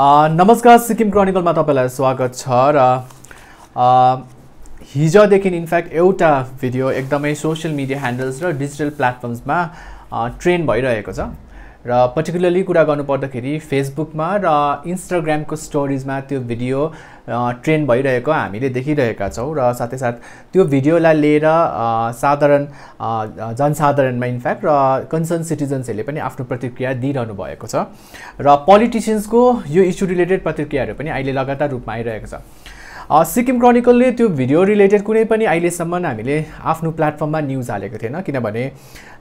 नमस्कार सिक्किम क्रोनिकलमा तपाईँलाई स्वागत छ र हिजोदेखि इन्फ्याक्ट एउटा भिडियो एकदमै सोसियल मिडिया ह्यान्डल्स र डिजिटल प्लेटफर्म्समा ट्रेन्ड भइरहेको छ र पर्टिकुलरली कुरा गर्नुपर्दाखेरि फेसबुकमा र इन्स्टाग्रामको स्टोरिजमा त्यो भिडियो ट्रेन्ड भइरहेको हामीले देखिरहेका छौँ र साथै साथ त्यो भिडियोलाई लिएर साधारण जनसाधारणमा इन्फ्याक्ट र कन्सर्न सिटिजन्सहरूले पनि आफ्नो प्रतिक्रिया दिइरहनु भएको छ र पोलिटिसियन्सको यो इस्यु रिलेटेड प्रतिक्रियाहरू पनि अहिले लगातार रूपमा आइरहेको छ सिक्किम क्रनिकलले त्यो भिडियो रिलेटेड कुनै पनि अहिलेसम्म हामीले आफ्नो प्लेटफर्ममा न्युज हालेको थिएन किनभने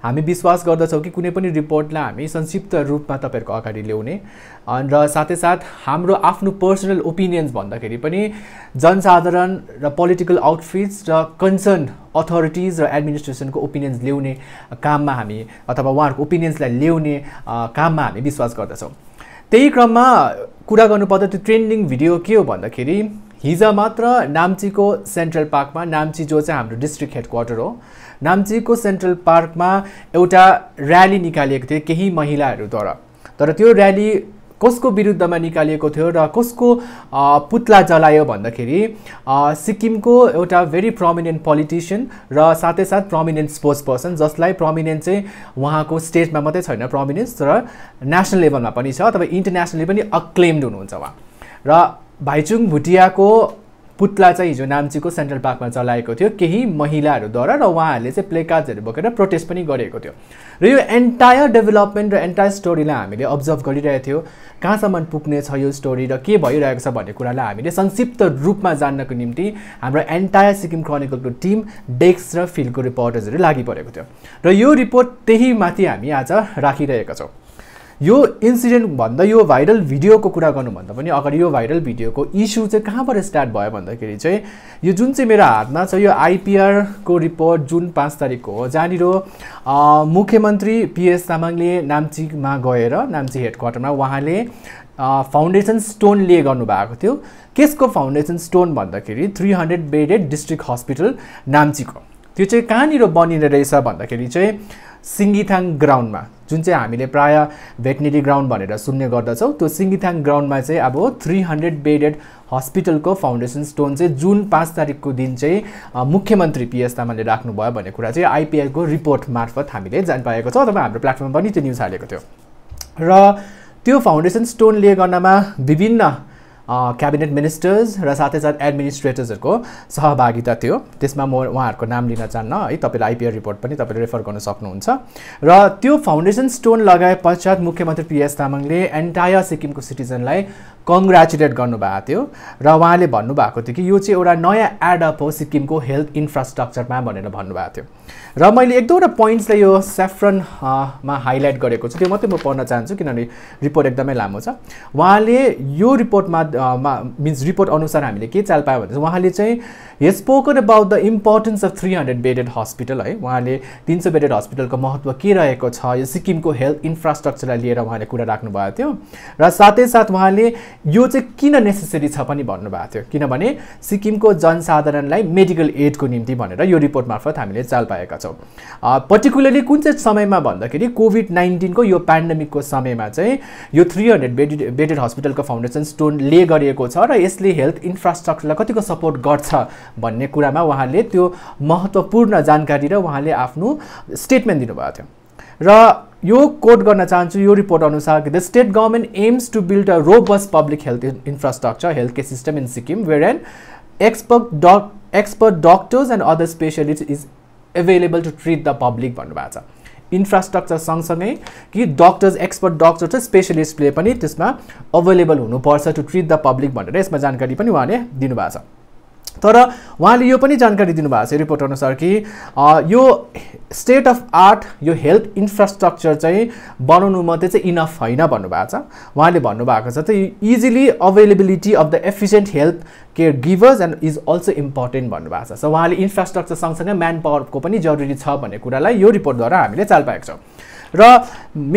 हामी विश्वास गर्दछौँ कि कुनै पनि रिपोर्टलाई हामी संक्षिप्त रूपमा तपाईँहरूको अगाडि ल्याउने र साथै साथ हाम्रो आफ्नो पर्सनल ओपिनियन्स भन्दाखेरि पनि जनसाधारण र पोलिटिकल आउटफिट्स र कन्सर्न अथोरिटिज र एडमिनिस्ट्रेसनको ओपिनियन्स ल्याउने काममा हामी अथवा उहाँहरूको ओपिनियन्सलाई ल्याउने काममा हामी विश्वास गर्दछौँ त्यही क्रममा कुरा गर्नुपर्दा त्यो ट्रेन्डिङ भिडियो के हो भन्दाखेरि हिज मात्र नाम्चीको सेन्ट्रल पार्कमा नाम्ची जो चाहिँ हाम्रो डिस्ट्रिक्ट हेडक्वार्टर हो नाम्चीको सेन्ट्रल पार्कमा एउटा ऱ्याली निकालिएको थियो केही महिलाहरूद्वारा तर त्यो ऱ्याली कसको विरुद्धमा निकालिएको थियो र कसको पुत्ला जलायो भन्दाखेरि सिक्किमको एउटा भेरी प्रमिनेन्ट पोलिटिसियन र साथै साथ प्रमिनेन्ट स्पोर्ट्स पर्सन जसलाई प्रमिनेन्ट चाहिँ उहाँको स्टेटमा मात्रै छैन प्रमिनेन्स र नेसनल लेभलमा पनि छ अथवा इन्टरनेसनली पनि अक्लेम्ड हुनुहुन्छ उहाँ र भाइचुङ भुटियाको पुतला चाहिँ हिजो नाम्चीको सेन्ट्रल पार्कमा चलाएको थियो केही महिलाहरूद्वारा र उहाँहरूले चाहिँ प्लेकार्ड्सहरू बोकेर प्रोटेस्ट पनि गरेको थियो र यो एन्टायर डेभलपमेन्ट र एन्टायर स्टोरीलाई हामीले अब्जर्भ गरिरहेको थियो कहाँसम्म पुग्ने छ यो स्टोरी र के भइरहेको छ भन्ने कुरालाई हामीले संक्षिप्त रूपमा जान्नको निम्ति हाम्रो एन्टायर सिक्किम क्रोनिकलको टिम डेस्क र फिल्डको रिपोर्टर्सहरू लागि परेको थियो र यो रिपोर्ट त्यही माथि हामी आज राखिरहेका छौँ यो इन्सिडेन्ट भन्दा यो भाइरल भिडियोको कुरा गर्नुभन्दा पनि अगाडि यो भाइरल भिडियोको इस्यु चाहिँ कहाँबाट स्टार्ट भयो भन्दाखेरि चाहिँ यो जुन चाहिँ मेरो हातमा छ यो आइपिआरको रिपोर्ट जुन पाँच तारिकको हो जहाँनिर मुख्यमन्त्री पिएस तामाङले नाम्चीमा गएर नाम्ची हेडक्वार्टरमा क्वार्टरमा उहाँले फाउन्डेसन स्टोन लिए गर्नुभएको थियो केसको फाउन्डेसन स्टोन भन्दाखेरि three hundred bedded district hospital नाम्चीको त्यो चाहिँ कहाँनिर बनिने रहेछ भन्दाखेरि चाहिँ सिङ्गिथाङ ग्राउन्डमा जुन चाहिँ हामीले प्रायः भेटनेरी ग्राउन्ड भनेर सुन्ने गर्दछौँ त्यो सिङ्गिथाङ ग्राउन्डमा चाहिँ अब थ्री हन्ड्रेड बेडेड हस्पिटलको फाउन्डेसन स्टोन चाहिँ जुन पाँच तारिकको दिन चाहिँ मुख्यमन्त्री पिएस तामाङले राख्नुभयो भन्ने कुरा चाहिँ आइपिआईको रिपोर्ट मार्फत हामीले जान पाएको छौँ अथवा हाम्रो प्लेटफर्ममा पनि त्यो न्युज हालेको थियो र त्यो फाउन्डेसन स्टोन स्टोनले गर्नमा विभिन्न क्याबिनेट मिनिस्टर्स र साथै साथ एडमिनिस्ट्रेटर्सहरूको सहभागिता थियो त्यसमा म उहाँहरूको नाम लिन चाहन्न है तपाईँले आइपिआर रिपोर्ट पनि तपाईँले रेफर गर्न सक्नुहुन्छ र त्यो फाउन्डेसन स्टोन लगाए पश्चात मुख्यमन्त्री पिएस तामाङले एन्टायर सिक्किमको सिटिजनलाई कङ्ग्रेचुलेट गर्नुभएको थियो र उहाँले भन्नुभएको थियो कि यो चाहिँ एउटा नयाँ एडअप हो सिक्किमको हेल्थ इन्फ्रास्ट्रक्चरमा भनेर भन्नुभएको थियो र मैले एक दुईवटा पोइन्ट्सलाई यो सेफ्रनमा uh, हाइलाइट गरेको छु त्यो मात्रै म पढ्न चाहन्छु किनभने रिपोर्ट एकदमै लामो छ उहाँले यो रिपोर्टमा मिन्स रिपोर्ट अनुसार हामीले के चाल पायो भने चाहिँ उहाँले चाहिँ he spoken about the importance of three hundred bedded hospital है उहाँले तिन सय बेडेड हस्पिटलको महत्त्व के रहेको छ यो सिक्किमको हेल्थ इन्फ्रास्ट्रक्चरलाई लिएर उहाँले कुरा राख्नुभएको थियो र साथै साथ उहाँले यो चाहिँ किन नेसेसरी छ पनि भन्नुभएको थियो किनभने सिक्किमको जनसाधारणलाई मेडिकल एडको निम्ति भनेर यो रिपोर्ट मार्फत हामीले चाल पाएको गरिरहेका छौँ पर्टिकुलरली कुन चाहिँ समयमा भन्दाखेरि कोभिड नाइन्टिनको यो पेन्डेमिकको समयमा चाहिँ यो थ्री हन्ड्रेड बेडेड बेडेड हस्पिटलको फाउन्डेसन स्टोन ले गरिएको छ र यसले हेल्थ इन्फ्रास्ट्रक्चरलाई कतिको सपोर्ट गर्छ भन्ने कुरामा उहाँले त्यो महत्त्वपूर्ण जानकारी र उहाँले आफ्नो स्टेटमेन्ट दिनुभएको थियो र यो कोट गर्न चाहन्छु यो रिपोर्ट अनुसार the state government aims to build a robust public health infrastructure health care system in Sikkim where and expert doc expert doctors and other specialist is available to treat the public भन्नुभएको छ infrastructure सँगसँगै कि doctors expert doctor र स्पेसलिस्टले पनि त्यसमा available हुनुपर्छ to treat the public भनेर यसमा जानकारी पनि उहाँले दिनुभएको छ तर उहाँले यो पनि जानकारी दिनुभएको छ रिपोर्ट अनुसार कि यो स्टेट अफ आर्ट यो हेल्थ इन्फ्रास्ट्रक्चर चाहिँ बनाउनु मात्रै चाहिँ इनफ होइन भन्नुभएको छ उहाँले भन्नुभएको छ त easily availability of the efficient health care givers and is also important भन्नुभएको छ सो उहाँले इन्फ्रास्ट्रक्चर सँगसँगै म्यान पावरको पनि जरुरी छ भन्ने कुरालाई यो रिपोर्टद्वारा हामीले चाल पाएको छौँ र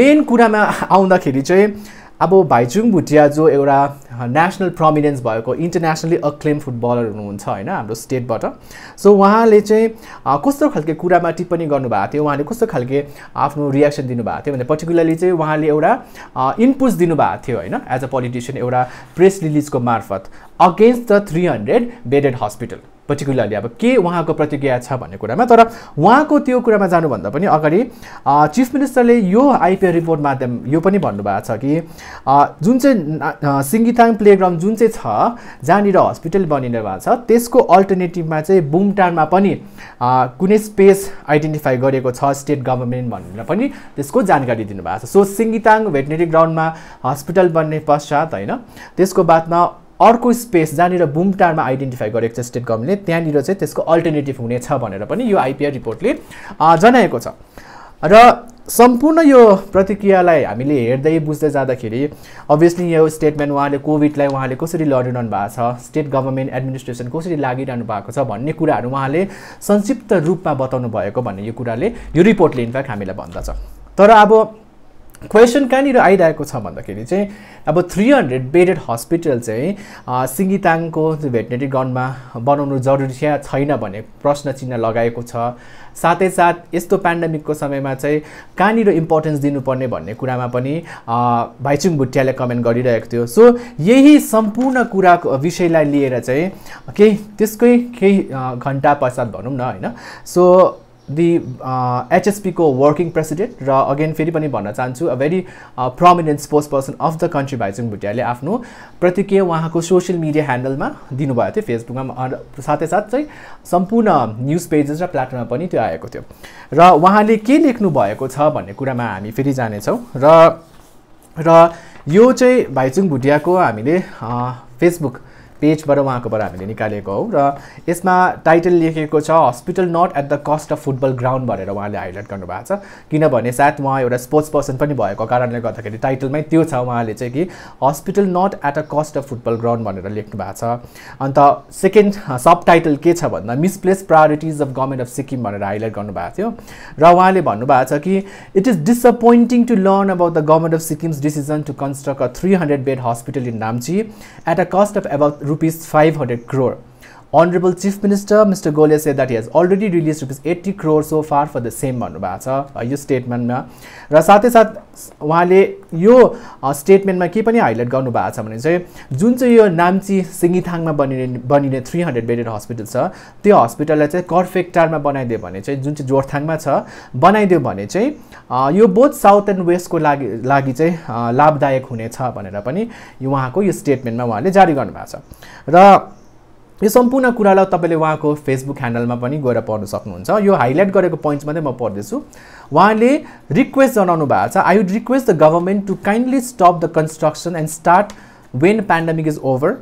मेन कुरामा आउँदाखेरि चाहिँ अब भाइचुङ भुटिया जो एउटा नेसनल प्रमिनेन्स भएको इन्टरनेसनली अक्लेम फुटबलर हुनुहुन्छ होइन हाम्रो स्टेटबाट सो उहाँले चाहिँ कस्तो खालको कुरामा टिप्पणी गर्नुभएको थियो उहाँले कस्तो खालके आफ्नो रियाक्सन दिनुभएको थियो भने पर्टिकुलरली चाहिँ उहाँले एउटा इनपुट्स दिनुभएको थियो होइन एज अ पोलिटिसियन एउटा प्रेस रिलिजको मार्फत against the three hundred bedded hospital particularly अब के उहाँको प्रतिक्रिया छ भन्ने कुरामा तर उहाँको त्यो कुरामा जानुभन्दा पनि अगाडि चिफ मिनिस्टरले यो आइपिएल रिपोर्ट माध्यम यो पनि भन्नुभएको छ कि जुन चाहिँ सिङ्गिताङ प्लेग्राउन्ड जुन चाहिँ छ जहाँनिर हस्पिटल बनिने भएको छ त्यसको अल्टरनेटिभमा चाहिँ बुमटारमा पनि कुनै स्पेस आइडेन्टिफाई गरेको छ स्टेट गभर्मेन्ट भनेर पनि त्यसको जानकारी दिनुभएको छ सो सिङ्गिताङ भेटनेरी ग्राउन्डमा हस्पिटल बन्ने पश्चात होइन त्यसको बादमा अर्को स्पेस जहाँनिर बुमटारमा आइडेन्टिफाई गरेको छ स्टेट गभर्मेन्टले त्यहाँनिर चाहिँ त्यसको अल्टरनेटिभ हुनेछ भनेर पनि यो आइपिआर रिपोर्टले जनाएको छ र सम्पूर्ण यो प्रतिक्रियालाई हामीले हेर्दै बुझ्दै जाँदाखेरि अभियसली यो स्टेटमेन्ट उहाँले कोभिडलाई उहाँले कसरी लडिरहनु भएको छ स्टेट गभर्मेन्ट एडमिनिस्ट्रेसन कसरी लागिरहनु भएको छ भन्ने कुराहरू उहाँले संक्षिप्त रूपमा बताउनु भएको भन्ने यो कुराले यो रिपोर्टले इन्फ्याक्ट हामीलाई भन्दछ तर अब क्वेसन कहाँनिर आइरहेको छ भन्दाखेरि चाहिँ अब थ्री हन्ड्रेड बेडेड हस्पिटल चाहिँ सिङ्गिताङको भेटनेरी ग्राउन्डमा बनाउनु जरुरी छैन भन्ने प्रश्न चिन्ह लगाएको छ साथै साथ यस्तो पेन्डेमिकको समयमा चाहिँ कहाँनिर इम्पोर्टेन्स दिनुपर्ने भन्ने कुरामा पनि भाइचुङ भुटियाले कमेन्ट गरिरहेको थियो सो यही सम्पूर्ण कुराको विषयलाई लिएर चाहिँ केही त्यसकै केही घन्टा पश्चात भनौँ न होइन सो दि एचएसपीको वर्किङ प्रेसिडेन्ट र अगेन फेरि पनि भन्न चाहन्छु a very prominent sports person of the country Bhaichung भुटियाले आफ्नो प्रतिक्रिया उहाँको सोसियल मिडिया ह्यान्डलमा दिनुभएको थियो फेसबुकमा साथै साथ चाहिँ सम्पूर्ण न्युज पेजेस र प्लेटफर्ममा पनि त्यो आएको थियो र उहाँले के लेख्नु भएको छ भन्ने कुरामा हामी फेरि जानेछौँ र र यो चाहिँ भाइचुङ भुटियाको हामीले फेसबुक uh, पेजबाट उहाँकोबाट हामीले निकालेको हौँ र यसमा टाइटल लेखेको छ hospital not at the cost of football ground भनेर उहाँले हाइलाइट गर्नुभएको छ किनभने सायद उहाँ एउटा स्पोर्ट्स पर्सन पनि भएको कारणले गर्दाखेरि टाइटलमै त्यो छ उहाँले चाहिँ कि hospital not at a cost of football ground भनेर लेख्नु भएको छ अन्त सेकेन्ड सब टाइटल के छ भन्दा misplace priorities of government of Sikkim भनेर हाइलाइट गर्नुभएको थियो र उहाँले भन्नुभएको छ कि it is disappointing to learn about the government of Sikkim's decision to construct a three hundred bed hospital in Namchi at a cost of about rupees five hundred crore honourable chief minister mister Golay say that has already release rupees eighty crore so far for the same भन्नुभएको छ यो स्टेटमेन्टमा र साथै साथ उहाँले यो स्टेटमेन्टमा के पनि हाइलाइट गर्नुभएको छ भने चाहिँ जुन चाहिँ यो नाम्ची सिङ्गिथाङमा बनिने बनिने थ्री हन्ड्रेड बेडेड हस्पिटल छ त्यो हस्पिटललाई चाहिँ कर्फेक्टारमा बनाइदियो भने चाहिँ जुन चाहिँ जोरथाङमा छ बनाइदियो भने चाहिँ यो बोथ साउथ एन्ड वेस्टको लागि लागि चाहिँ लाभदायक हुनेछ भनेर पनि उहाँको यो स्टेटमेन्टमा उहाँले जारी गर्नुभएको छ र यो सम्पूर्ण कुरालाई तपाईँले उहाँको फेसबुक ह्यान्डलमा पनि गएर पढ्न सक्नुहुन्छ यो हाइलाइट गरेको पोइन्ट्स मात्रै म पढ्दैछु उहाँले रिक्वेस्ट जनाउनु भएको छ I would request the government to kindly stop the construction and start when pandemic is over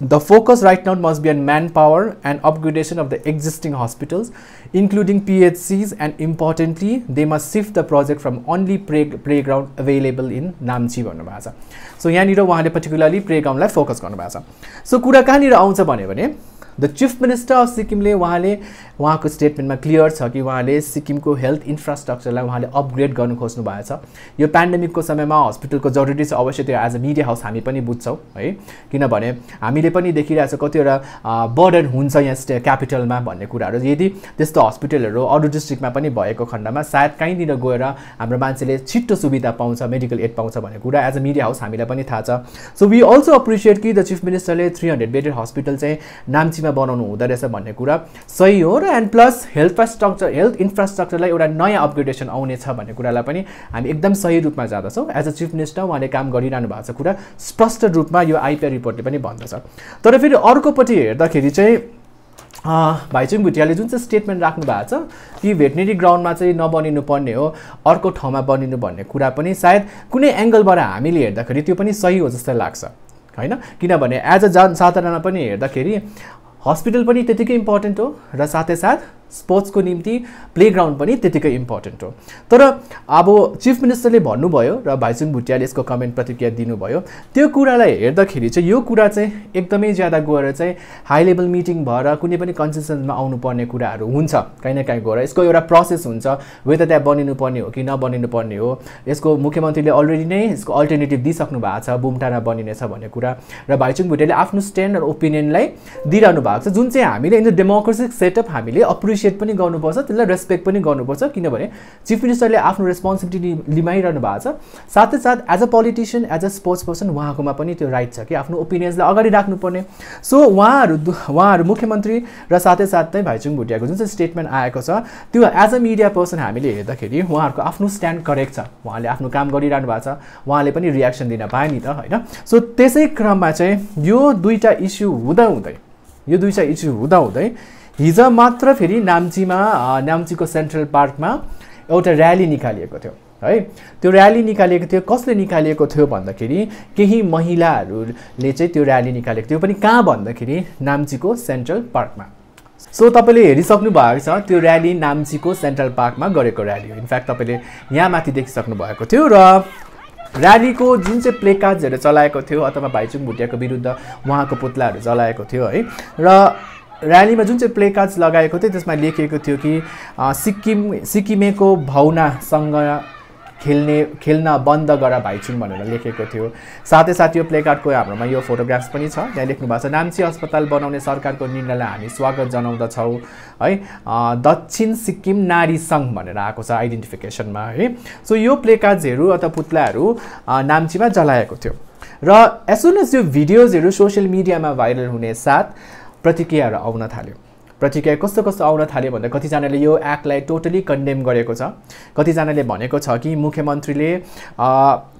The focus right now must be on manpower and upgradation of the existing hospitals, including PHCs, and importantly, they must shift the project from only play, playground available in Namchi भन्नुभएको छ so यहाँनिर उहाँले particularly प्लेग्राउन्डलाई focus गर्नुभएको छ so कुरा कहाँनिर आउँछ भन्यो भने द चिफ मिनिस्टर अफ सिक्किमले उहाँले उहाँको स्टेटमेन्टमा क्लियर छ कि उहाँले सिक्किमको हेल्थ इन्फ्रास्ट्रक्चरलाई उहाँले अपग्रेड गर्नु खोज्नु भएको छ यो पेन्डेमिकको समयमा हस्पिटलको जरुरी छ अवश्य त्यो एज अ मिडिया हाउस हामी पनि बुझ्छौँ है किनभने हामीले हामीले पनि देखिरहेको छ कतिवटा बर्डन हुन्छ यहाँ स्टे क्यापिटलमा भन्ने कुराहरू यदि त्यस्तो हस्पिटलहरू अरू डिस्ट्रिक्टमा पनि भएको खण्डमा सायद कहीँनिर गएर हाम्रो मान्छेले छिट्टो सुविधा पाउँछ मेडिकल एड पाउँछ भन्ने कुरा एज अ मिडिया हाउस हामीलाई पनि थाहा छ सो वी अल्सो अप्रिसिएट कि द चिफ मिनिस्टरले थ्री हन्ड्रेड बेडेड हस्पिटल चाहिँ नाम्चीमा बनाउनु हुँदो रहेछ भन्ने कुरा सही हो र and plus health structure health इन्फ्रास्ट्रक्चरलाई एउटा नयाँ अपग्रेडेसन आउनेछ भन्ने कुरालाई पनि हामी एकदम सही रूपमा जाँदछौँ एज अ चिफ मिनिस्टर उहाँले काम गरिरहनु भएको छ कुरा स्पष्ट रूपमा यो आइपिआर रिपोर्टले पनि भन्दछ तर फेरि अर्कोपट्टि हेर्दाखेरि चाहिँ भाइचुङ भुटियाले जुन चाहिँ स्टेटमेन्ट राख्नु भएको छ कि भेटनेरी ग्राउन्डमा चाहिँ नबनिनु पर्ने हो अर्को ठाउँमा बनिनु भन्ने कुरा पनि सायद कुनै एङ्गलबाट हामीले हेर्दाखेरि त्यो पनि सही हो जस्तो लाग्छ होइन किनभने एज अ साधारणमा पनि हेर्दाखेरि हस्पिटल पनि त्यतिकै इम्पोर्टेन्ट हो र साथै साथ स्पोर्ट्सको निम्ति प्लेग्राउन्ड पनि त्यतिकै इम्पोर्टेन्ट हो तर अब चिफ मिनिस्टरले भन्नुभयो र भाइचुङ भुटियाले यसको कमेन्ट प्रतिक्रिया दिनुभयो त्यो कुरालाई हेर्दाखेरि चाहिँ यो कुरा चाहिँ एकदमै ज्यादा गएर चाहिँ हाई लेभल मिटिङ भएर कुनै पनि कन्सेसनमा आउनुपर्ने कुराहरू हुन्छ कहीँ न काहीँ गएर यसको एउटा प्रोसेस हुन्छ वेदर त्यहाँ बनिनुपर्ने हो कि नबनिनुपर्ने हो यसको मुख्यमन्त्रीले अलरेडी नै यसको अल्टरनेटिभ दिइसक्नु भएको छ बुमटाना बनिनेछ भन्ने कुरा र भाइचुङ भुटियाले आफ्नो स्ट्यान्ड र ओपिनियनलाई दिइरहनु भएको छ जुन चाहिँ हामीले इन द डेमोक्रेसिक सेटअप हामीले अप्रिस एप्रिसिएट पनि गर्नुपर्छ त्यसलाई रेस्पेक्ट पनि गर्नुपर्छ किनभने चिफ मिनिस्टरले आफ्नो रेस्पोन्सिबिलिटी लिमाइरहनु भएको छ साथै साथ as a politician as a sports person उहाँकोमा पनि त्यो राइट छ कि आफ्नो ओपिनियन्सलाई अगाडि राख्नुपर्ने सो उहाँहरू उहाँहरू मुख्यमन्त्री र साथै साथै भाइचुङ भुटियाको जुन चाहिँ स्टेटमेन्ट आएको छ त्यो एज अ मिडिया पर्सन हामीले हेर्दाखेरि उहाँहरूको आफ्नो स्ट्यान्ड करेक्ट छ उहाँले आफ्नो काम गरिरहनु भएको छ उहाँले पनि रियाक्सन दिन पाए नि त होइन सो त्यसै क्रममा चाहिँ यो दुईवटा इस्यु हुँदा हुँदै यो दुईवटा इस्यु हुँदाहुँदै हिजो मात्र फेरि नाम्चीमा नाम्चीको सेन्ट्रल पार्कमा एउटा ऱ्याली निकालिएको थियो है त्यो ऱ्याली निकालिएको थियो कसले निकालिएको थियो भन्दाखेरि केही महिलाहरूले चाहिँ त्यो ऱ्याली निकालेको थियो पनि कहाँ भन्दाखेरि नाम्चीको सेन्ट्रल पार्कमा सो तपाईँले हेरिसक्नु भएको छ त्यो ऱ्याली नाम्चीको सेन्ट्रल पार्कमा गरेको ऱ्याली हो इनफ्याक्ट तपाईँले यहाँ माथि देखिसक्नु भएको थियो र र्यालीको जुन चाहिँ प्लेकार्ड्सहरू चलाएको थियो अथवा भाइचुङ भुटियाको विरुद्ध उहाँको पुतलाहरू चलाएको थियो है र ऱ्यालीमा जुन चाहिँ प्लेकार्ड्स लगाएको थियो त्यसमा लेखिएको थियो कि सिक्किम सिक्किमेको भावनासँग खेल्ने खेल्न बन्द गर भाइचुन भनेर लेखेको थियो साथै साथ यो प्लेकार्डको हाम्रोमा यो फोटोग्राफ्स पनि छ त्यहाँ लेख्नु भएको छ नाम्ची अस्पताल बनाउने सरकारको निर्णयलाई हामी स्वागत जनाउँदछौँ है दक्षिण सिक्किम नारी सङ्घ भनेर आएको छ आइडेन्टिफिकेसनमा है सो यो प्लेकार्ड्सहरू अथवा पुत्लाहरू नाम्चीमा जलाएको थियो र एज सुन यो भिडियोजहरू सोसियल मिडियामा भाइरल हुने साथ प्रतिक्रियाहरू आउन थाल्यो प्रतिक्रिया कस्तो कस्तो आउन थाल्यो भन्दा कतिजनाले यो एक्टलाई टोटली कन्डेम गरेको छ कतिजनाले भनेको छ कि मुख्यमन्त्रीले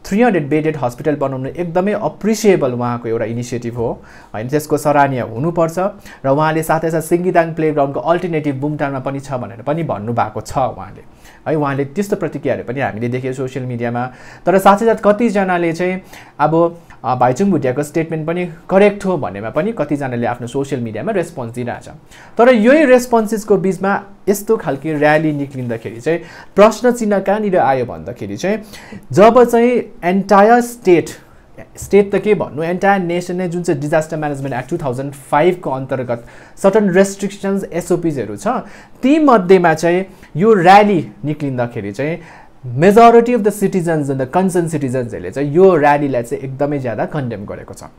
थ्री हन्ड्रेड बेडेड हस्पिटल बनाउनु एकदमै अप्रिसिएबल उहाँको एउटा इनिसिएटिभ हो होइन त्यसको सराहनीय हुनुपर्छ र उहाँले साथै साथ सिङ्गिदाङ प्लेग्राउन्डको अल्टरनेटिभ बुमटानमा पनि छ भनेर पनि भन्नुभएको छ उहाँले है उहाँले त्यस्तो प्रतिक्रियाहरू पनि हामीले देख्यौँ सोसियल मिडियामा तर साथै साथ कतिजनाले चाहिँ अब भाइचुङ भुटियाको स्टेटमेन्ट पनि करेक्ट हो भन्नेमा पनि कतिजनाले आफ्नो सोसियल मिडियामा रेस्पोन्स दिइरहेछ तर यही रेस्पोन्सेसको बिचमा यस्तो खालके ऱ्याली निक्लिँदाखेरि चाहिँ प्रश्न चिन्ह कहाँनिर आयो भन्दाखेरि चाहिँ जब चाहिँ एन्टायर स्टेट स्टेट त के भन्नु एन्टायर नेसन नै जुन चाहिँ disaster management act two thousand फाइभको अन्तर्गत सर्टन रेस्ट्रिक्सन्स एसओपिजहरू छ तीमध्येमा चाहिँ यो ऱ्याली निक्लिँदाखेरि चाहिँ majority of the citizens and the concern सिटिजन्सहरूले चाहिँ यो ऱ्यालीलाई चाहिँ एकदमै ज्यादा कन्डेम गरेको छ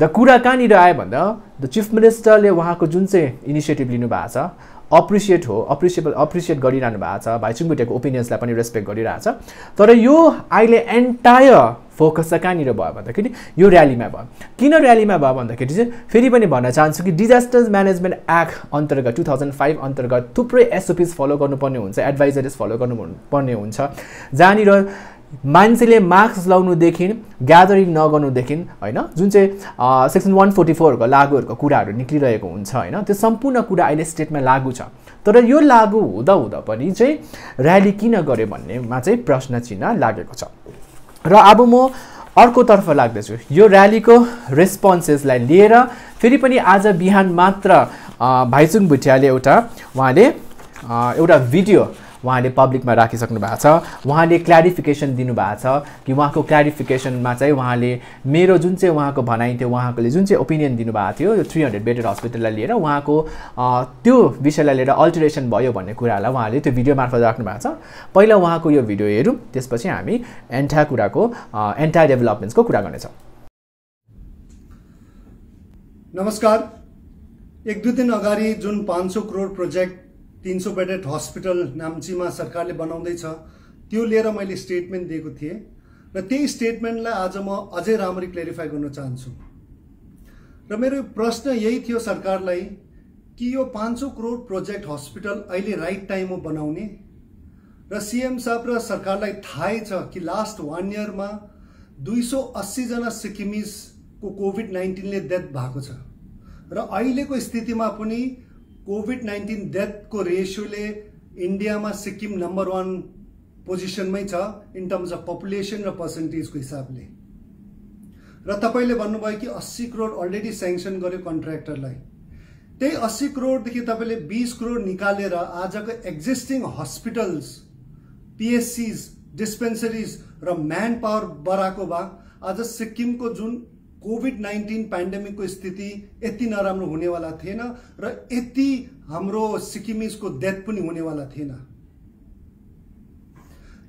द कुरा कहाँनिर आयो भन्दा द चिफ मिनिस्टरले उहाँको जुन चाहिँ इनिसिएटिभ लिनुभएको छ अप्रिसिएट हो अप्रिसिएबल अप्रिसिएट गरिरहनु भएको छ भाइचुङ भुटियाको ओपिनियन्सलाई पनि रेस्पेक्ट छ तर यो अहिले एन्टायर फोकस चाहिँ कहाँनिर भयो भन्दाखेरि यो ऱ्यालीमा भयो किन ऱ्यालीमा भयो भन्दाखेरि चाहिँ फेरि पनि भन्न चाहन्छु कि डिजास्टर्स म्यानेजमेन्ट एक्ट अन्तर्गत टु थाउजन्ड फाइभ अन्तर्गत थुप्रै एसओपिस फलो गर्नुपर्ने हुन्छ एडभाइजरिस फलो गर्नुपर्ने हुन्छ जहाँनिर मान्छेले मास्क लाउनुदेखि ग्यादरिङ नगर्नुदेखि होइन जुन चाहिँ सेक्सन वान फोर्टी फोरको लागुहरूको कुराहरू निक्लिरहेको हुन्छ होइन त्यो सम्पूर्ण कुरा अहिले स्टेटमा लागु छ तर यो लागु हुँदा हुँदा पनि चाहिँ ऱ्याली किन गऱ्यो भन्नेमा चाहिँ प्रश्न चिन्ह लागेको छ र अब म अर्कोतर्फ लाग्दछु यो ऱ्यालीको रेस्पोन्सेसलाई लिएर फेरि पनि आज बिहान मात्र भाइचुङ भुटियाले एउटा उहाँले एउटा भिडियो उहाँले पब्लिकमा राखिसक्नु भएको छ उहाँले क्ल्यारिफिकेसन दिनुभएको छ कि उहाँको क्ल्यारिफिकेसनमा चाहिँ उहाँले मेरो जुन चाहिँ उहाँको भनाइ थियो उहाँकोले जुन चाहिँ ओपिनियन दिनुभएको थियो यो थ्री हन्ड्रेड बेडेड हस्पिटललाई लिएर उहाँको त्यो विषयलाई लिएर अल्टरेसन भयो भन्ने कुरालाई उहाँले त्यो भिडियो मार्फत राख्नु भएको छ पहिला उहाँको यो भिडियो हेरौँ त्यसपछि हामी एन्टा कुराको एन्टा डेभलपमेन्ट्सको कुरा गर्नेछौँ नमस्कार एक दुई दिन अगाडि जुन पाँच सौ करोड प्रोजेक्ट तिन सौ बेडेड हस्पिटल नाम्चीमा सरकारले बनाउँदैछ त्यो लिएर मैले स्टेटमेन्ट दिएको थिएँ र त्यही स्टेटमेन्टलाई आज म अझै राम्ररी क्लेरिफाई गर्न चाहन्छु र मेरो प्रश्न यही थियो सरकारलाई कि यो पाँच सौ करोड प्रोजेक्ट हस्पिटल अहिले राइट टाइममा बनाउने र सिएम साहब र सरकारलाई थाहै छ कि लास्ट वान इयरमा दुई सौ अस्सीजना सिक्किमिसको कोभिड नाइन्टिनले डेथ भएको छ र अहिलेको स्थितिमा पनि कोभिड नाइन्टिन डेथको रेसियोले इन्डियामा सिक्किम नम्बर वान पोजिसनमै छ इन टर्म्स अफ पपुलेसन र पर्सेन्टेजको हिसाबले र तपाईँले भन्नुभयो कि अस्सी करोड अलरेडी सेङ्सन गर्यो कन्ट्र्याक्टरलाई त्यही अस्सी करोडदेखि तपाईँले बिस करोड निकालेर आजको एक्जिस्टिङ हस्पिटल्स पिएचसिज डिस्पेन्सरिज र म्यान पावर बढाएको भए आज सिक्किमको जुन कोभिड नाइन्टिन पेन्डेमिकको स्थिति यति नराम्रो हुनेवाला थिएन र यति हाम्रो सिक्किमिजको डेथ पनि हुनेवाला थिएन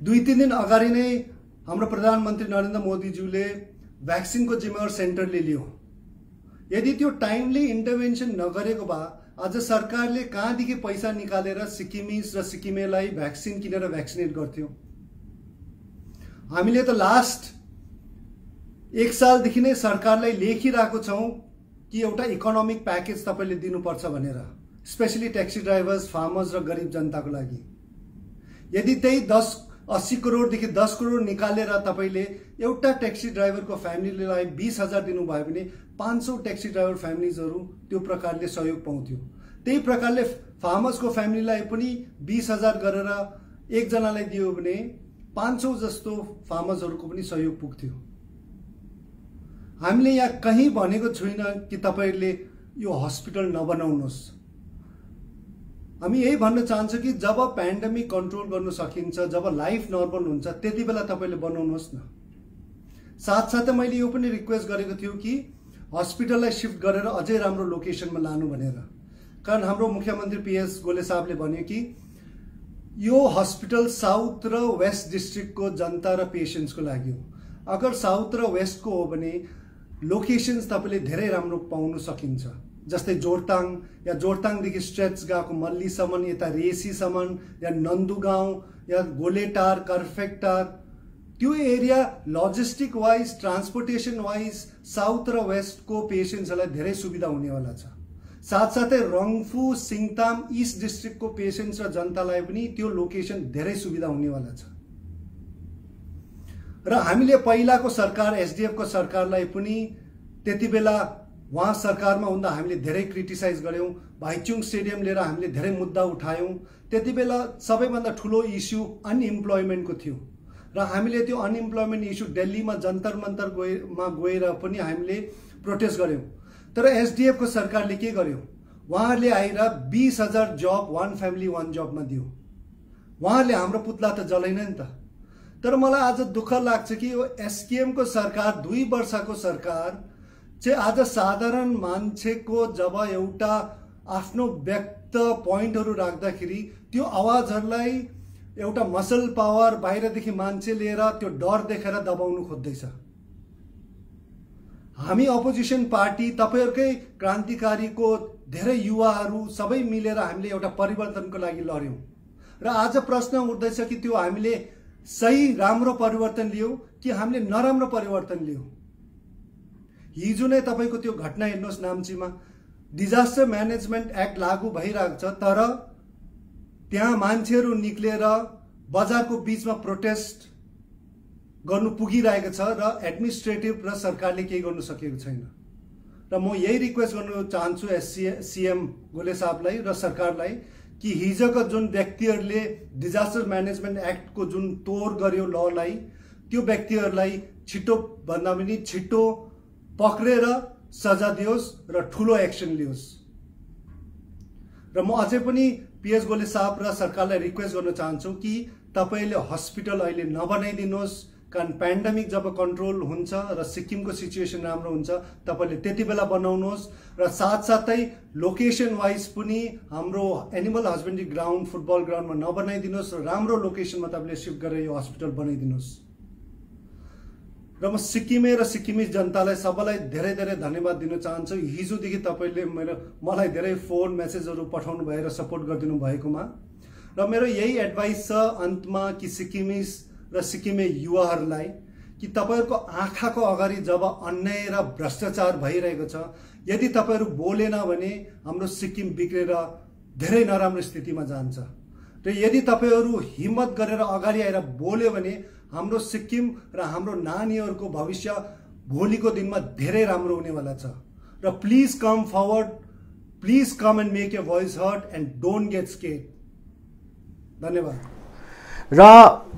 दुई तिन दिन अगाडि नै हाम्रो प्रधानमन्त्री नरेन्द्र मोदीज्यूले भ्याक्सिनको जिम्मेवार सेन्टरले लियो यदि त्यो टाइमली इन्टरभेन्सन नगरेको भए आज सरकारले कहाँदेखि पैसा निकालेर सिक्किमिज र सिक्किमेलाई भ्याक्सिन किनेर भ्याक्सिनेट गर्थ्यो हामीले त लास्ट एक सालदेखि नै सरकारलाई लेखिरहेको छौँ कि एउटा इकोनोमिक प्याकेज तपाईँले दिनुपर्छ भनेर स्पेसली ट्याक्सी ड्राइभर्स फार्मर्स र गरिब जनताको लागि यदि त्यही दस अस्सी करोडदेखि दस करोड निकालेर तपाईँले एउटा ट्याक्सी ड्राइभरको फ्यामिलीलाई बिस हजार दिनुभयो भने पाँच सौ ट्याक्सी ड्राइभर फ्यामिलीजहरू त्यो प्रकारले सहयोग पाउँथ्यो त्यही प्रकारले फार्मर्सको फ्यामिलीलाई पनि बिस हजार गरेर एकजनालाई दियो भने पाँच सौ जस्तो फार्मर्सहरूको पनि सहयोग पुग्थ्यो हामीले यहाँ कहीँ भनेको छैन कि तपाईँले यो हस्पिटल नबनाउनुहोस् हामी यही भन्न चाहन्छौँ कि जब पेन्डेमिक कन्ट्रोल गर्नु सकिन्छ जब लाइफ नर्मल हुन्छ त्यति बेला तपाईँले बनाउनुहोस् न साथसाथै मैले यो पनि रिक्वेस्ट गरेको थियो कि हस्पिटललाई सिफ्ट गरेर अझै राम्रो लोकेसनमा लानु भनेर कारण हाम्रो मुख्यमन्त्री पिएस गोले साहबले भन्यो कि यो हस्पिटल साउथ र वेस्ट डिस्ट्रिक्टको जनता र पेसेन्ट्सको लागि हो अगर साउथ र वेस्टको हो भने लोकेशन्स तपाईँले धेरै राम्रो पाउन सकिन्छ जस्तै जोरताङ या जोरताङदेखि स्ट्रेच गएको मल्लीसम्म यता रेसीसम्म या नन्दु या गोलेटार कर्फेक्टार त्यो area logistic wise transportation wise south र वेस्टको पेसेन्ट्सहरूलाई धेरै सुविधा हुनेवाला छ साथसाथै रङ्फू सिङताम इस्ट डिस्ट्रिक्टको पेसेन्ट्स र जनतालाई पनि त्यो लोकेसन धेरै सुविधा हुनेवाला छ र हामीले पहिलाको सरकार एसडिएफको सरकारलाई पनि त्यति बेला उहाँ सरकारमा हुँदा हामीले धेरै क्रिटिसाइज गऱ्यौँ भाइचुङ स्टेडियम लिएर हामीले धेरै मुद्दा उठायौँ त्यति बेला सबैभन्दा ठुलो इस्यु अनइम्प्लोइमेन्टको थियो र हामीले त्यो अनइम्प्लोइमेन्ट इस्यु दिल्लीमा जन्तर मन्तर गएमा गएर पनि हामीले प्रोटेस्ट गऱ्यौँ तर एसडिएफको सरकारले के गर्यो उहाँहरूले आएर बिस हजार जब वान फ्यामिली वान जबमा दियो उहाँहरूले हाम्रो पुतला त जलाइन नि त तर मलाई आज दुःख लाग्छ कि यो एसकेएमको सरकार दुई वर्षको सरकार चाहिँ आज साधारण मान्छेको जब एउटा आफ्नो व्यक्त पोइन्टहरू राख्दाखेरि त्यो आवाजहरूलाई एउटा मसल पावर बाहिरदेखि मान्छे लिएर त्यो डर देखेर दबाउनु खोज्दैछ हामी अपोजिसन पार्टी तपाईँहरूकै क्रान्तिकारीको धेरै युवाहरू सबै मिलेर हामीले एउटा परिवर्तनको लागि लड्यौँ र आज प्रश्न उठ्दैछ कि त्यो हामीले सही राम्रो परिवर्तन लियौँ कि हामीले नराम्रो परिवर्तन लियौँ हिजो नै तपाईँको त्यो घटना हेर्नुहोस् नाम्चीमा डिजास्टर म्यानेजमेन्ट एक्ट लागू भइरहेको छ तर त्यहाँ मान्छेहरू निक्लेर बजारको बिचमा प्रोटेस्ट गर्नु पुगिरहेको छ र एडमिनिस्ट्रेटिभ र सरकारले केही गर्नु सकेको छैन र म यही रिक्वेस्ट गर्न चाहन्छु एससिए सिएम गोले साहबलाई र सरकारलाई कि हिजोका जुन व्यक्तिहरूले डिजास्टर म्यानेजमेन्ट एक्टको जुन तोर गर्यो ललाई त्यो व्यक्तिहरूलाई छिटो भन्दा पनि छिटो पक्रेर सजा दियोस् र ठुलो एक्सन लियोस् र म अझै पनि पिएच गोले साहब र सरकारलाई रिक्वेस्ट गर्न चाहन्छु कि तपाईँले हस्पिटल अहिले नबनाइदिनुहोस् पेन्डामिक जब कन्ट्रोल हुन्छ र सिक्किमको सिचुएसन राम्रो हुन्छ तपाईँले त्यति बेला बनाउनुहोस् र साथसाथै लोकेसन वाइज पनि हाम्रो एनिमल हस्बेन्ड्री ग्राउन्ड फुटबल ग्राउन्डमा नबनाइदिनुहोस् र राम्रो लोकेसनमा तपाईँले सिफ्ट गरेर यो हस्पिटल बनाइदिनुहोस् र म सिक्किमे र सिक्किमी जनतालाई सबैलाई धेरै धेरै धन्यवाद दिन चाहन्छु हिजोदेखि तपाईँले मेरो मलाई धेरै फोन मेसेजहरू पठाउनु भएर सपोर्ट गरिदिनु भएकोमा र मेरो यही एडभाइस छ अन्तमा कि सिक्किमिस र सिक्किमे युवाहरूलाई कि तपाईँहरूको आँखाको अगाडि जब अन्याय र भ्रष्टाचार भइरहेको छ यदि तपाईँहरू बोलेन भने हाम्रो सिक्किम बिग्रेर धेरै नराम्रो स्थितिमा जान्छ र यदि तपाईँहरू हिम्मत गरेर अगाडि आएर बोल्यो भने हाम्रो सिक्किम र हाम्रो नानीहरूको भविष्य भोलिको दिनमा धेरै राम्रो हुनेवाला छ र please come forward please come and make a voice heard and don't get scared धन्यवाद र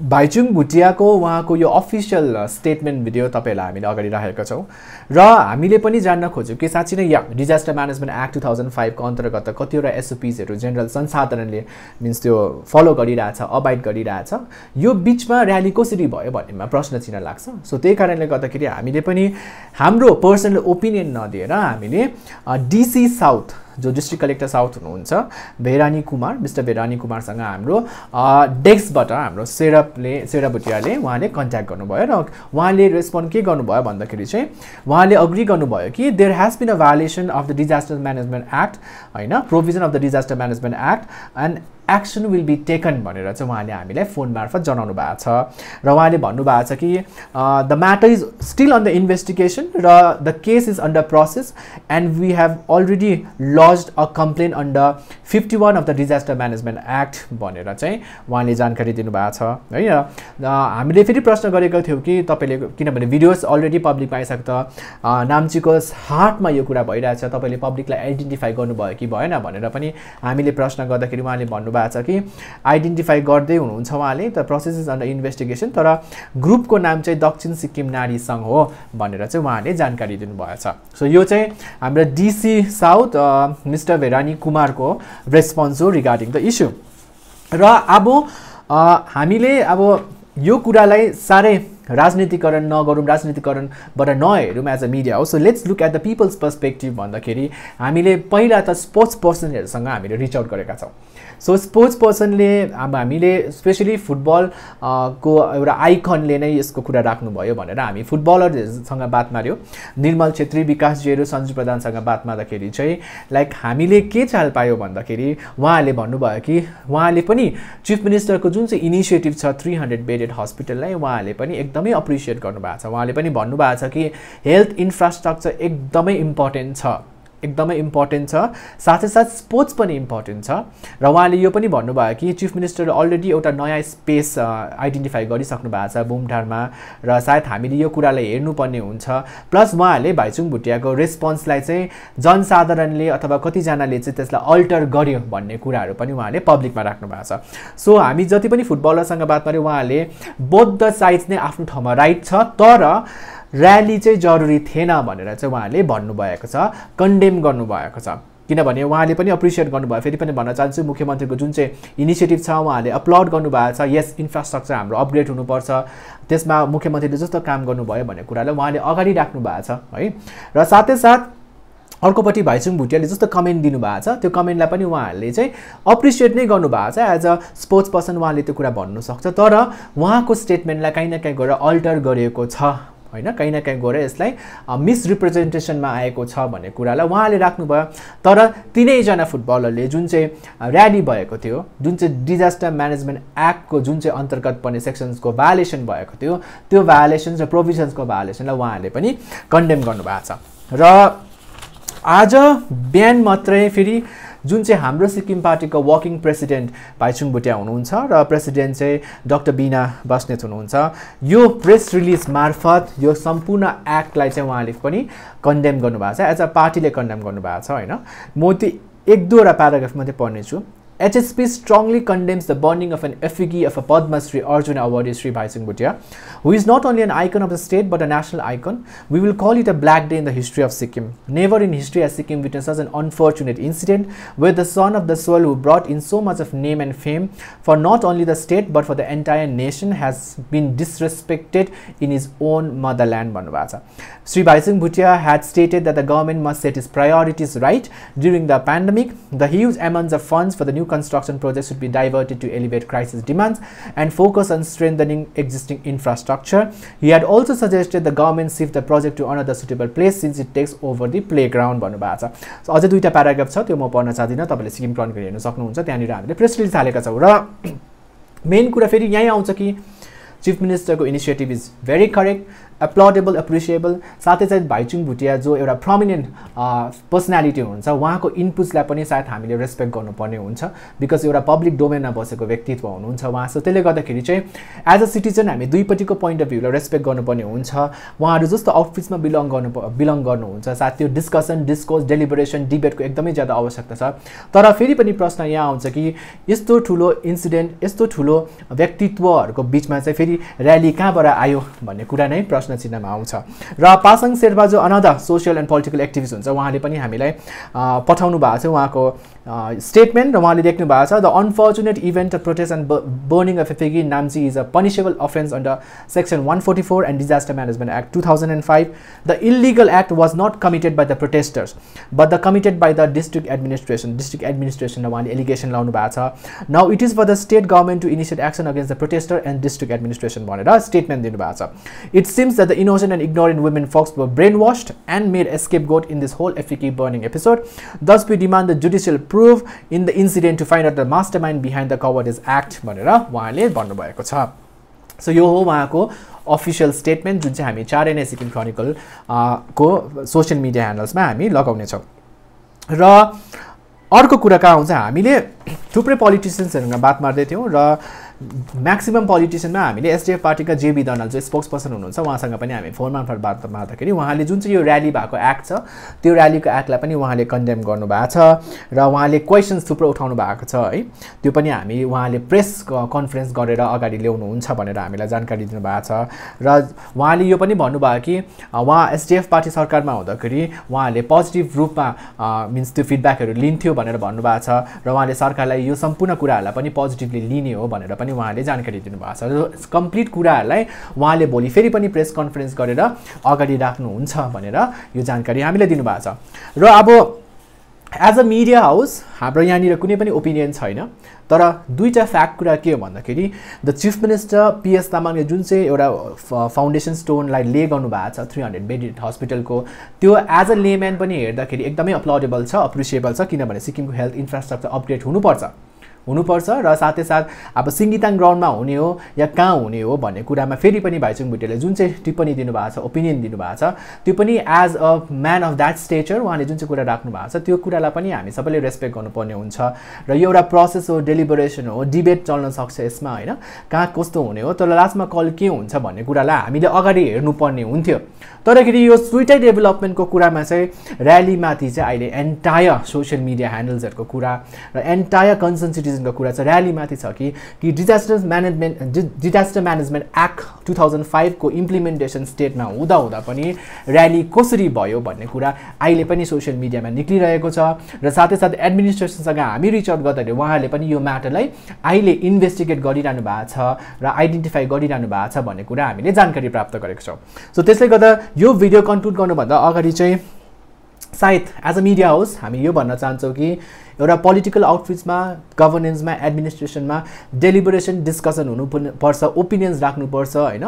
भाइचुङ भुटियाको उहाँको यो अफिसियल स्टेटमेन्ट भिडियो तपाईँहरूलाई हामीले अगाडि राखेका छौँ र हामीले पनि जान्न खोज्यौँ कि साँच्ची नै या disaster management act two thousand फाइभको अन्तर्गत कतिवटा एसओपिजहरू जेनरल संसाधनले मिन्स त्यो फलो गरिरहेछ अबाइड गरिरहेछ यो बिचमा ऱ्याली कसरी भयो भन्नेमा प्रश्न चिन्ह लाग्छ सो त्यही कारणले गर्दाखेरि हामीले पनि हाम्रो पर्सनल ओपिनियन नदिएर हामीले डिसी साउथ जो डिस्ट्रिक्ट कलेक्टर साउथ हुनुहुन्छ भेरानी कुमार मिस्टर भेरानी कुमारसँग हाम्रो डेस्कबाट हाम्रो सेरपले सेरा भुटियाले उहाँले कन्ट्याक्ट गर्नुभयो र उहाँले रेस्पोन्ड के गर्नुभयो भन्दाखेरि चाहिँ उहाँले अग्री गर्नुभयो कि there has been a violation of the disaster management act होइन provision of the disaster management act and action will be taken भनेर चाहिँ उहाँले हामीलाई फोन मार्फत जनाउनु भएको छ र उहाँले भन्नुभएको छ कि the matter is still on the investigation र the case is under process and we have already lodge a complain under fifty one of the disaster management act भनेर चाहिँ उहाँले जानकारी दिनुभएको छ होइन हामीले फेरि प्रश्न गरेको थियौँ कि तपाईँले किनभने भिडियोज अलरेडी पब्लिकमा आइसक्छ नाम्चीको हार्टमा यो कुरा भइरहेछ तपाईँले पब्लिकलाई आइडेन्टिफाई गर्नुभयो कि भएन भनेर पनि हामीले प्रश्न गर्दाखेरि उहाँले भन्नु भएको छ कि आइडेन्टिफाई गर्दै हुनुहुन्छ उहाँले the process is under investigation तर ग्रुपको नाम चाहिँ दक्षिण सिक्किम नारी सङ्घ हो भनेर चाहिँ उहाँले जानकारी दिनुभएको छ सो यो चाहिँ हाम्रो डिसी साउथ मिस्टर भेरानी कुमारको रेस्पोन्स हो रिगार्डिङ द इस्यु र अब हामीले अब यो कुरालाई साह्रै राजनीतिकरण नगरौँ राजनीतिकरणबाट नहेरौँ एज अ मिडिया हो so let's look at the people's perspective भन्दाखेरि हामीले पहिला त स्पोर्ट्स पर्सनहरूसँग हामीले रिच आउट गरेका छौँ सो स्पोर्ट्स पर्सनले अब हामीले स्पेसली फुटबल को एउटा आइकनले नै यसको कुरा राख्नुभयो भनेर हामी फुटबलरहरूसँग बात माऱ्यो निर्मल छेत्री विकासजीहरू सञ्जु प्रधानसँग बात मार्दाखेरि चाहिँ लाइक हामीले के चाल पायो भन्दाखेरि उहाँहरूले भन्नुभयो कि उहाँले पनि चिफ मिनिस्टरको जुन चाहिँ इनिसिएटिभ छ थ्री हन्ड्रेड बेडेड हस्पिटललाई उहाँहरूले पनि एकदमै अप्रिसिएट गर्नुभएको छ उहाँले पनि भन्नुभएको छ कि हेल्थ इन्फ्रास्ट्रक्चर एकदमै इम्पोर्टेन्ट छ एकदमै इम्पोर्टेन्ट छ साथै साथ स्पोर्ट्स पनि इम्पोर्टेन्ट छ र उहाँले यो पनि भन्नुभयो कि चिफ मिनिस्टर अलरेडी एउटा नयाँ स्पेस आइडेन्टिफाई गरिसक्नु भएको छ बुमठारमा र सायद हामीले यो कुरालाई हेर्नुपर्ने हुन्छ प्लस उहाँहरूले भाइचुङ भुटियाको रेस्पोन्सलाई चाहिँ जनसाधारणले अथवा कतिजनाले चाहिँ त्यसलाई अल्टर गर्यो भन्ने कुराहरू पनि उहाँले पब्लिकमा राख्नु भएको छ सो हामी जति पनि फुटबलरसँग बात माऱ्यो उहाँहरूले बोथ साइज नै आफ्नो ठाउँमा राइट छ तर ऱ्याली चाहिँ जरुरी थिएन भनेर चाहिँ उहाँहरूले भन्नुभएको छ कन्डेम गर्नुभएको छ किनभने उहाँले पनि अप्रिसिएट गर्नुभयो फेरि पनि भन्न चाहन्छु मुख्यमन्त्रीको जुन चाहिँ इनिसिएटिभ छ उहाँले अपलोड गर्नुभएको छ यस इन्फ्रास्ट्रक्चर हाम्रो अपग्रेड हुनुपर्छ त्यसमा मुख्यमन्त्रीले जस्तो काम गर्नुभयो भन्ने कुरालाई उहाँले अगाडि राख्नु भएको छ है र साथै साथ अर्कोपट्टि भाइचुङ भुटियाले जस्तो कमेन्ट दिनुभएको छ त्यो कमेन्टलाई पनि उहाँहरूले चाहिँ अप्रिसिएट नै गर्नुभएको छ एज अ स्पोर्ट्स पर्सन उहाँले त्यो कुरा भन्नु सक्छ तर उहाँको स्टेटमेन्टलाई काहीँ न काहीँ गएर अल्टर गरिएको छ होइन कहीँ न कहीँ गएर यसलाई मिसरिप्रेजेन्टेसनमा आएको छ भन्ने कुरालाई उहाँले राख्नुभयो तर तिनैजना फुटबलरले जुन चाहिँ ऱ्याली भएको थियो जुन चाहिँ डिजास्टर म्यानेजमेन्ट एक्टको जुन चाहिँ अन्तर्गत पर्ने सेक्सन्सको भायोलेसन भएको थियो त्यो भायोलेसन र प्रोभिजन्सको भायोलेसनलाई उहाँहरूले पनि कन्डेम गर्नुभएको छ र आज बिहान मात्रै फेरि जुन चाहिँ हाम्रो सिक्किम पार्टीको वर्किङ प्रेसिडेन्ट भाइचुङ भुटिया हुनुहुन्छ र प्रेसिडेन्ट चाहिँ डक्टर बिना बस्नेत हुनुहुन्छ यो प्रेस रिलिज मार्फत यो सम्पूर्ण एक्टलाई चाहिँ उहाँले पनि कन्डेम गर्नुभएको छ एज अ पार्टीले कन्डेम गर्नुभएको छ होइन म त्यो एक दुईवटा प्याराग्राफ मात्रै पढ्नेछु HSP strongly condemns the burning of an effigy of a Padma Sri Arjuna awardee Sri Bhai Singh Bhutia, who is not only an icon of the state but a national icon. We will call it a black day in the history of Sikkim. Never in history has Sikkim witnessed such an unfortunate incident where the son of the soil who brought in so much of name and fame for not only the state but for the entire nation has been disrespected in his own motherland, Vanuvacha. Sri Bhai Singh Bhutia had stated that the government must set its priorities right during the pandemic. The huge amounts of funds for the new construction projects should be diverted to elevate crisis demands and focus on strengthening existing infrastructure. He had also suggested the government shift the project to another suitable place since it takes over the playground So, छ अझै दुईवटा paragraph छ त्यो म पढ्न चाहदिनँ तपाईँले Sikkim chronicle हेर्न सक्नुहुन्छ त्यहाँनिर हामीले प्रेस रिलिज हालेका छौँ र मेन कुरा फेरि यहीँ आउँछ कि चिफ मिनिस्टरको initiative is very correct applaudable appreciable साथै सायद भाइचुङ भुटिया जो एउटा प्रमिनेन्ट पर्सनालिटी हुनुहुन्छ उहाँको इनपुट्सलाई पनि सायद हामीले रेस्पेक्ट गर्नुपर्ने हुन्छ बिकज एउटा पब्लिक डोमेनमा बसेको व्यक्तित्व हुनुहुन्छ उहाँ सो त्यसले गर्दाखेरि चाहिँ एज अ सिटिजन हामी दुईपट्टिको पोइन्ट अफ भ्यूलाई रेस्पेक्ट गर्नुपर्ने हुन्छ उहाँहरू जस्तो आउटफिट्समा बिलङ गर्नु बिलङ गर्नुहुन्छ साथ त्यो डिस्कसन डिस्कोस डेलिबरेसन डिबेटको एकदमै ज्यादा आवश्यकता छ तर फेरि पनि प्रश्न यहाँ आउँछ कि यस्तो ठुलो इन्सिडेन्ट यस्तो ठुलो व्यक्तित्वहरूको बिचमा चाहिँ फेरि ऱ्याली कहाँबाट आयो भन्ने कुरा नै प्रश्न प्रश्न चिन्हमा आउँछ र पासाङ शेर्पा जो another social and political activist हुन्छ उहाँले पनि हामीलाई पठाउनु भएको थियो उहाँको Uh, statement the unfortunate event of protest and burning of effigy Namzi is a punishable offense under section 144 and disaster management act 2005 the illegal act was not committed by the protesters but the committed by the district administration district administration allegation now it is for the state government to initiate action against the protester and district administration statement it seems that the innocent and ignorant women folks were brainwashed and made a scapegoat in this whole effigy burning episode thus we demand the judicial probe in the incident to find out the mastermind behind the is act भनेर उहाँले भन्नुभएको छ so यो हो उहाँको official statement जुन चाहिँ हामी चार नै सिक्किम क्रनिकल को सोसियल मिडिया ह्यान्डल्समा हामी लगाउनेछौँ र अर्को कुरा कहाँ आउँछ हामीले थुप्रै पोलिटिसियन्सहरूसँग बात मार्दै थियौँ र म्याक्सिमम् पोलिटिसियनमा हामीले एसडिएफ पार्टीका जेबी दर्नल जो स्पोक्स पर्सन हुनुहुन्छ उहाँसँग पनि हामी फोन मार्फत वार्ता मार्दाखेरि उहाँले जुन चाहिँ यो ऱ्याली भएको एक्ट छ त्यो ऱ्यालीको एक्टलाई पनि उहाँले कन्डेम गर्नुभएको छ र उहाँले क्वेसन्स थुप्रो उठाउनु भएको छ है त्यो पनि हामी उहाँले प्रेस कन्फरेन्स गरेर अगाडि ल्याउनुहुन्छ भनेर हामीलाई जानकारी दिनुभएको छ र उहाँले यो पनि भन्नुभयो कि उहाँ एसडिएफ पार्टी सरकारमा हुँदाखेरि उहाँले पोजिटिभ रूपमा मिन्स त्यो फिडब्याकहरू लिन्थ्यो भनेर भन्नुभएको छ र उहाँले सरकारलाई यो सम्पूर्ण कुराहरूलाई पनि पोजिटिभली लिने हो भनेर पनि पनि उहाँले जानकारी दिनुभएको छ कम्प्लिट कुराहरूलाई उहाँले भोलि फेरि पनि प्रेस कन्फरेन्स गरेर अगाडि राख्नुहुन्छ भनेर यो जानकारी हामीलाई दिनुभएको छ र अब एज अ मिडिया हाउस हाम्रो यहाँनिर कुनै पनि ओपिनियन छैन तर दुईवटा फ्याक्ट कुरा के हो भन्दाखेरि द चिफ मिनिस्टर पिएस तामाङले जुन चाहिँ एउटा फाउन्डेसन स्टोनलाई ले गर्नुभएको छ थ्री हन्ड्रेड बेड हस्पिटलको त्यो एज अ लेम्यान पनि हेर्दाखेरि एकदमै अप्लोडेबल छ अप्रिसिएबल छ किनभने सिक्किमको हेल्थ इन्फ्रास्ट्रक्चर अपग्रेड हुनुपर्छ हुनुपर्छ र साथै साथ अब सिङ्गिताङ ग्राउन्डमा हुने हो या कहाँ हुने हो भन्ने कुरामा फेरि पनि भाइचुङ भुटेले जुन चाहिँ टिप्पणी दिनुभएको छ ओपिनियन दिनुभएको छ त्यो पनि as a man of that stature उहाँले जुन चाहिँ कुरा राख्नु भएको छ त्यो कुरालाई पनि हामी सबैले रेस्पेक्ट गर्नुपर्ने हुन्छ र यो एउटा प्रोसेस हो डेलिबरेसन हो डिबेट चल्न सक्छ यसमा होइन कहाँ कस्तो हुने हो तर लास्टमा कल के हुन्छ भन्ने कुरालाई हामीले अगाडि हेर्नुपर्ने हुन्थ्यो तरखेरि यो स्विटै डेभलपमेन्टको कुरामा चाहिँ ऱ्यालीमाथि चाहिँ अहिले एन्टायर सोसियल मिडिया ह्यान्डल्सहरूको कुरा र एन्टायर कन्सन्सिटी डिसिजनको कुरा छ माथि छ कि कि disaster management disaster management act two thousand फाइभको इम्प्लिमेन्टेसन स्टेटमा हुँदा हुँदा पनि ऱ्याली कसरी भयो भन्ने कुरा अहिले पनि सोसियल मिडियामा निक्लिरहेको छ र साथै साथै एडमिनिस्ट्रेसनसँग हामी रिच आउट गर्दाखेरि उहाँहरूले पनि यो म्याटरलाई अहिले इन्भेस्टिगेट गरिरहनु भएको छ र आइडेन्टिफाई गरिरहनु भएको छ भन्ने कुरा हामीले जानकारी प्राप्त गरेको छौँ सो त्यसले गर्दा यो भिडियो कन्क्लुड गर्नुभन्दा अगाडि चाहिँ सायद एज अ मिडिया हाउस हामी यो भन्न चाहन्छौँ कि एउटा पोलिटिकल आउटफिट्समा गभर्नेन्समा एडमिनिस्ट्रेसनमा डेलिबरेसन डिस्कसन हुनु पर्छ ओपिनियन्स राख्नुपर्छ होइन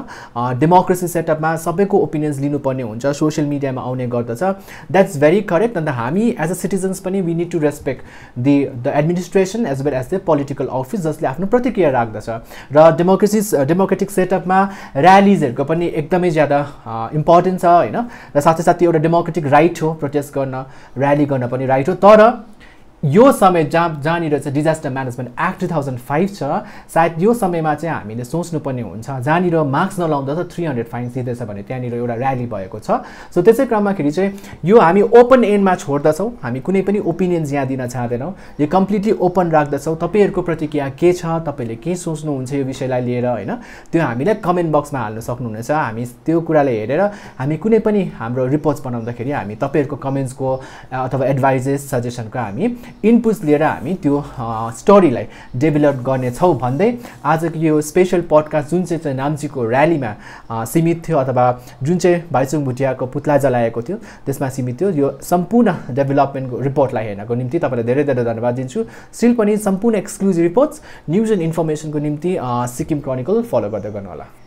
डेमोक्रेसी सेटअपमा सबैको ओपिनियन्स लिनुपर्ने हुन्छ सोसियल मिडियामा आउने गर्दछ द्याट्स भेरी करेक्ट अन्त हामी एज अ सिटिजन्स पनि we need to respect the the administration as well as the political office जसले आफ्नो प्रतिक्रिया राख्दछ र डेमोक्रेसी डेमोक्रेटिक सेटअपमा ऱ्यालिजहरूको पनि एकदमै ज्यादा इम्पोर्टेन्ट छ होइन र साथै साथै एउटा डेमोक्रेटिक राइट हो प्रोटेस्ट गर्न ऱ्याली गर्न पनि राइट हो तर यो समय जहाँ जहाँनिर चाहिँ disaster management act two thousand five छ सायद यो समयमा चाहिँ हामीले सोच्नुपर्ने हुन्छ जहाँनिर मार्क्स नलाउँदा त थ्री हन्ड्रेड फाइन दिँदैछ भने त्यहाँनिर एउटा ऱ्याली भएको छ सो त्यसै क्रममाखेरि चाहिँ यो हामी ओपन एन्डमा छोड्दछौँ हामी कुनै पनि ओपिनियन्स यहाँ दिन चाहँदैनौँ यो कम्प्लिटली ओपन राख्दछौँ तपाईँहरूको प्रतिक्रिया के छ तपाईँले के सोच्नुहुन्छ यो विषयलाई लिएर होइन त्यो हामीलाई कमेन्ट बक्समा हाल्न सक्नुहुनेछ हामी त्यो कुरालाई हेरेर हामी कुनै पनि हाम्रो रिपोर्ट्स बनाउँदाखेरि हामी तपाईँहरूको कमेन्ट्सको अथवा एडभाइजेस सजेसनको हामी इनपुट्स लिएर हामी त्यो स्टोरीलाई डेभलप गर्नेछौँ भन्दै आजको यो स्पेसल पडकास्ट जुन चाहिँ चाहिँ नाम्चीको र्यालीमा सीमित थियो अथवा जुन चाहिँ भाइचुङ भुटियाको पुतला जलाएको थियो त्यसमा सीमित थियो यो सम्पूर्ण डेभलपमेन्टको रिपोर्टलाई हेर्नको निम्ति तपाईँलाई धेरै धेरै धन्यवाद दिन्छु स्टिल पनि सम्पूर्ण एक्सक्लुजिभ रिपोर्ट्स न्युज एन्ड इन्फर्मेसनको निम्ति सिक्किम क्रोनिकल फलो गर्दै गर्नुहोला